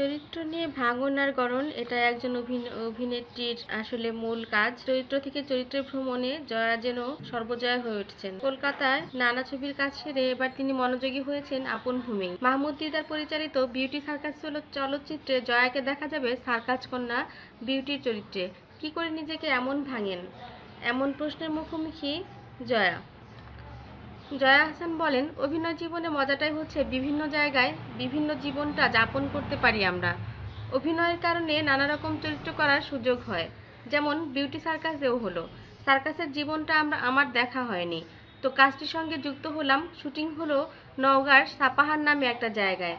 চরিত্র নিয়ে ভাঙন আর গড়ন এটা একজন অভিনেত্রীর আসলে মূল কাজ চরিত্র থেকে চরিত্রের ভ্রমণে জয়া যেন সর্বজয়া হয়ে উঠছেন কলকাতায় নানা ছবির কাজ সেরে এবার তিনি মনোযোগী হয়েছেন আপন ভূমি মাহমুদ দিদার পরিচালিত বিউটি সার্কাস চলচ্চিত্রে জয়াকে দেখা যাবে সার্কাস কন্যা বিউটির চরিত্রে কি করে নিজেকে এমন ভাঙেন এমন প্রশ্নের মুখোমুখি জয়া জয়া হাসান বলেন অভিনয় জীবনে মজাটাই হচ্ছে বিভিন্ন জায়গায় বিভিন্ন জীবনটা যাপন করতে পারি আমরা অভিনয়ের কারণে নানা রকম চরিত্র করার সুযোগ হয় যেমন বিউটি সার্কাসেও হলো সার্কাসের জীবনটা আমরা আমার দেখা হয়নি তো কাজটির সঙ্গে যুক্ত হলাম শুটিং হলো নওগাঁর সাপাহার নামে একটা জায়গায়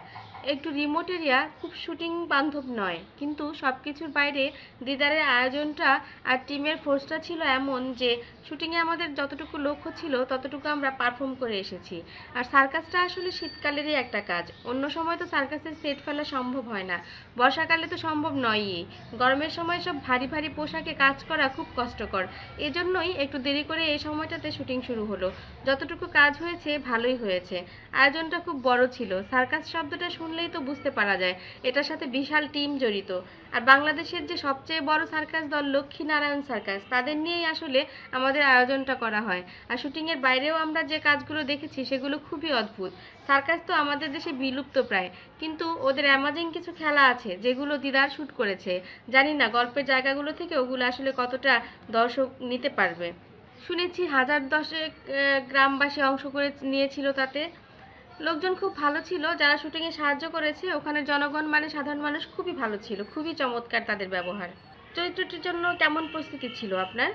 একটু রিমোট এরিয়া খুব শুটিং বান্ধব নয় কিন্তু সব কিছুর বাইরে দিদারের আয়োজনটা আর টিমের ফোর্সটা ছিল এমন যে শুটিংয়ে আমাদের যতটুকু লক্ষ্য ছিল ততটুকু আমরা পারফর্ম করে এসেছি আর সার্কাসটা আসলে শীতকালেরই একটা কাজ অন্য সময় তো সার্কাসের সেট ফেলা সম্ভব হয় না বর্ষাকালে তো সম্ভব নয়ই গরমের সময় সব ভারী ভারী পোশাকে কাজ করা খুব কষ্টকর এজন্যই একটু দেরি করে এই সময়টাতে শুটিং শুরু হলো যতটুকু কাজ হয়েছে ভালোই হয়েছে আয়োজনটা খুব বড় ছিল সার্কাস শব্দটা শুনে শুনলেই তো বুঝতে পারা যায় এটার সাথে বিশাল টিম জড়িত আর বাংলাদেশের যে সবচেয়ে বড় সার্কাস দল নারায়ণ সার্কাস তাদের নিয়েই আসলে আমাদের আয়োজনটা করা হয় আর শুটিংয়ের বাইরেও আমরা যে কাজগুলো দেখেছি সেগুলো খুবই অদ্ভুত সার্কাস তো আমাদের দেশে বিলুপ্ত প্রায় কিন্তু ওদের অ্যামাজিং কিছু খেলা আছে যেগুলো দিদার শ্যুট করেছে জানি না গল্পের জায়গাগুলো থেকে ওগুলো আসলে কতটা দর্শক নিতে পারবে শুনেছি হাজার দশেক গ্রামবাসী অংশ করে নিয়েছিল তাতে লোকজন খুব ভালো ছিল যারা শুটিংয়ে সাহায্য করেছে ওখানে জনগণ মানে সাধারণ মানুষ খুবই ভালো ছিল খুবই চমৎকার তাদের ব্যবহার চরিত্রটির জন্য কেমন প্রস্তুতি ছিল আপনার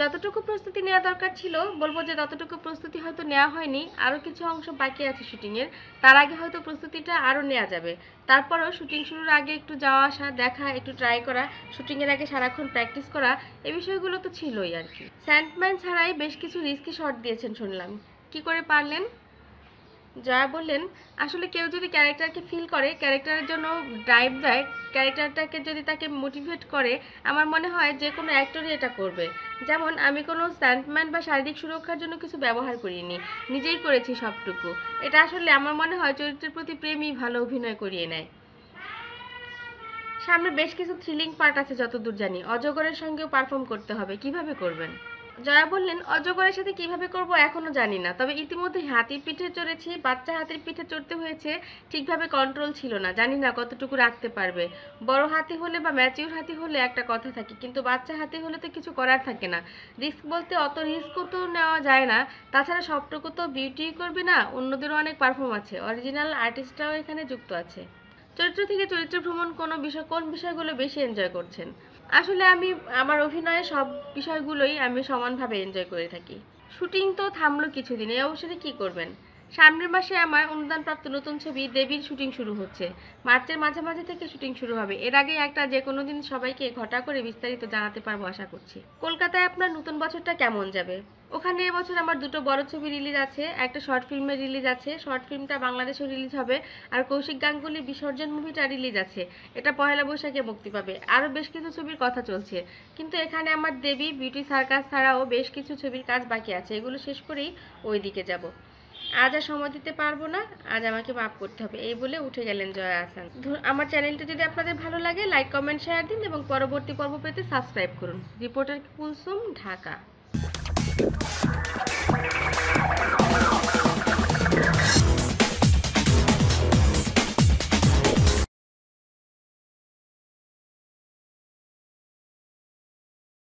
যতটুকু প্রস্তুতি নেওয়া দরকার ছিল বলবো যে ততটুকু প্রস্তুতি হয়তো নেওয়া হয়নি আরও কিছু অংশ বাকি আছে শুটিংয়ের তার আগে হয়তো প্রস্তুতিটা আরও নেওয়া যাবে তারপরও শুটিং শুরুর আগে একটু যাওয়া আসা দেখা একটু ট্রাই করা শুটিংয়ের আগে সারাক্ষণ প্র্যাকটিস করা এই বিষয়গুলো তো ছিলই আর কি স্যান্ডম্যান ছাড়াই বেশ কিছু রিস্কি শট দিয়েছেন শুনলাম কি করে পারলেন জয়া বললেন আসলে কেউ যদি ক্যারেক্টারকে ফিল করে ক্যারেক্টারের জন্য ড্রাইভ দেয় ক্যারেক্টারটাকে যদি তাকে মোটিভেট করে আমার মনে হয় যে কোনো অ্যাক্টরই এটা করবে যেমন আমি কোনো স্যান্ডম্যান বা শারীরিক সুরক্ষার জন্য কিছু ব্যবহার করিনি নিজেই করেছি সবটুকু এটা আসলে আমার মনে হয় চরিত্রের প্রতি প্রেমই ভালো অভিনয় করিয়ে নেয় সামনে বেশ কিছু থ্রিলিং পার্ট আছে যতদূর জানি অজগরের সঙ্গেও পারফর্ম করতে হবে কিভাবে করবেন জয়া বললেন অজগরের সাথে কিভাবে করব এখনো জানি না তবে ইতিমধ্যে হাতির পিঠে চড়েছি বাচ্চা হাতির পিঠে চড়তে হয়েছে ঠিকভাবে কন্ট্রোল ছিল না জানি না কতটুকু রাখতে পারবে বড় হাতি হলে বা ম্যাচিউর হাতি হলে একটা কথা থাকে কিন্তু বাচ্চা হাতি হলে তো কিছু করার থাকে না রিস্ক বলতে অত রিস্কও তো নেওয়া যায় না তাছাড়া সবটুকু তো বিউটি করবে না অন্যদেরও অনেক পারফর্ম আছে অরিজিনাল আর্টিস্টরাও এখানে যুক্ত আছে চরিত্র থেকে চরিত্র ভ্রমণ কোনো বিষয় কোন বিষয়গুলো বেশি এনজয় করছেন আসলে আমি আমার অভিনয়ে সব বিষয়গুলোই আমি সমানভাবে এনজয় করে থাকি শুটিং তো থামলো কিছুদিন এই অবসরে কি করবেন সামনের মাসে আমার অনুদানপ্রাপ্ত নতুন ছবি দেবীর শুটিং শুরু হচ্ছে মার্চের মাঝামাঝি থেকে শুটিং শুরু হবে এর আগে একটা যে কোনো দিন সবাইকে ঘটা করে বিস্তারিত জানাতে পারবো আশা করছি কলকাতায় আপনার নতুন বছরটা কেমন যাবে ওখানে এবছর আমার দুটো বড় ছবি রিলিজ আছে একটা শর্ট ফিল্মের রিলিজ আছে শর্ট ফিল্মটা বাংলাদেশে রিলিজ হবে আর কৌশিক গাঙ্গুলি বিসর্জন মুভিটা রিলিজ আছে এটা পয়লা বৈশাখে মুক্তি পাবে আরও বেশ কিছু ছবির কথা চলছে কিন্তু এখানে আমার দেবী বিউটি সার্কাস ছাড়াও বেশ কিছু ছবির কাজ বাকি আছে এগুলো শেষ করেই ওই দিকে যাব আজ আর সময় দিতে পারবো না আজ আমাকে মাফ করতে হবে এই বলে উঠে গেলেন জয়া আহসান আমার চ্যানেলটি যদি আপনাদের ভালো লাগে লাইক কমেন্ট শেয়ার দিন এবং পরবর্তী পর্ব পেতে সাবস্ক্রাইব করুন রিপোর্টার কুলসুম ঢাকা